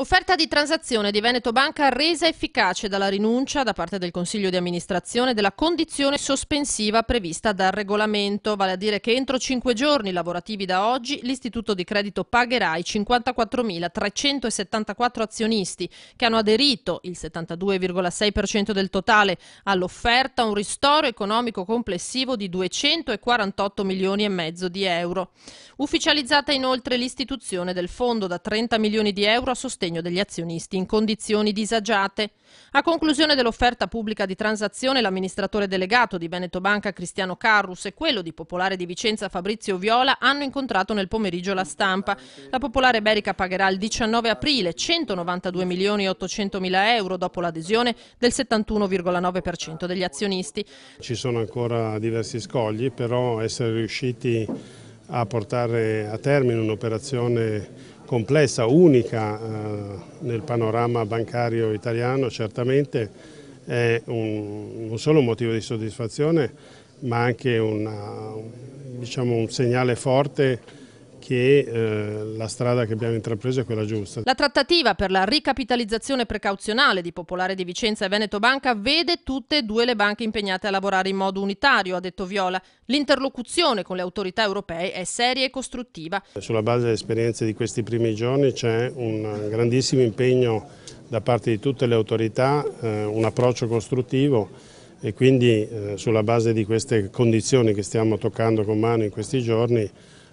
Offerta di transazione di Veneto Banca resa efficace dalla rinuncia da parte del Consiglio di amministrazione della condizione sospensiva prevista dal regolamento, vale a dire che entro cinque giorni lavorativi da oggi l'istituto di credito pagherà i 54.374 azionisti che hanno aderito, il 72,6% del totale, all'offerta un ristoro economico complessivo di 248 milioni e mezzo di euro. Ufficializzata inoltre l'istituzione del fondo da 30 milioni di euro a sostegno sostegno degli azionisti in condizioni disagiate. A conclusione dell'offerta pubblica di transazione, l'amministratore delegato di Veneto Banca Cristiano Carrus e quello di Popolare di Vicenza Fabrizio Viola hanno incontrato nel pomeriggio la stampa. La Popolare Berica pagherà il 19 aprile 192 milioni 800 mila euro dopo l'adesione del 71,9% degli azionisti. Ci sono ancora diversi scogli, però essere riusciti a portare a termine un'operazione complessa, unica eh, nel panorama bancario italiano certamente, è un, non solo un motivo di soddisfazione ma anche una, diciamo, un segnale forte che eh, la strada che abbiamo intrapreso è quella giusta. La trattativa per la ricapitalizzazione precauzionale di Popolare di Vicenza e Veneto Banca vede tutte e due le banche impegnate a lavorare in modo unitario, ha detto Viola. L'interlocuzione con le autorità europee è seria e costruttiva. Sulla base delle esperienze di questi primi giorni c'è un grandissimo impegno da parte di tutte le autorità, eh, un approccio costruttivo e quindi eh, sulla base di queste condizioni che stiamo toccando con mano in questi giorni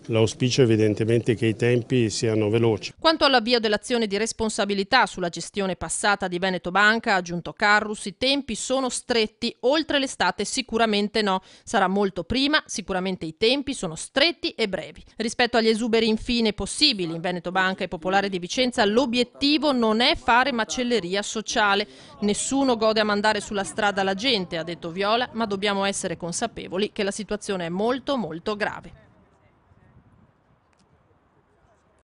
L'auspicio evidentemente che i tempi siano veloci. Quanto all'avvio dell'azione di responsabilità sulla gestione passata di Veneto Banca, ha aggiunto Carrus, i tempi sono stretti, oltre l'estate sicuramente no. Sarà molto prima, sicuramente i tempi sono stretti e brevi. Rispetto agli esuberi infine possibili in Veneto Banca e Popolare di Vicenza, l'obiettivo non è fare macelleria sociale. Nessuno gode a mandare sulla strada la gente, ha detto Viola, ma dobbiamo essere consapevoli che la situazione è molto molto grave.